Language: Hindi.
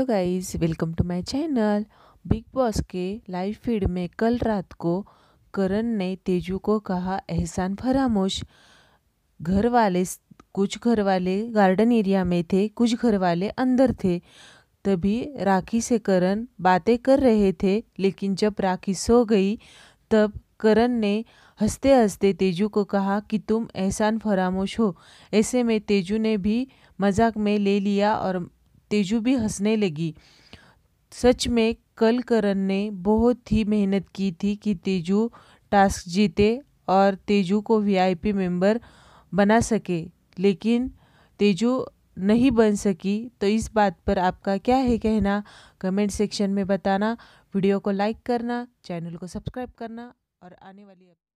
hello guys welcome to my channel Big Boss के लाइव फीड में कल रात को करण ने तेजू को कहा एहसान फरामोश घर वाले कुछ घर वाले गार्डन एरिया में थे कुछ घर वाले अंदर थे तभी राखी से करण बातें कर रहे थे लेकिन जब राखी सो गई तब करण ने हंसते हंसते तेजू को कहा कि तुम एहसान फरामोश हो ऐसे में तेजू ने भी मजाक में ले लिया और तेजू भी हंसने लगी सच में कल करण ने बहुत ही मेहनत की थी कि तेजू टास्क जीते और तेजू को वीआईपी मेंबर बना सके लेकिन तेजू नहीं बन सकी तो इस बात पर आपका क्या है कहना कमेंट सेक्शन में बताना वीडियो को लाइक करना चैनल को सब्सक्राइब करना और आने वाली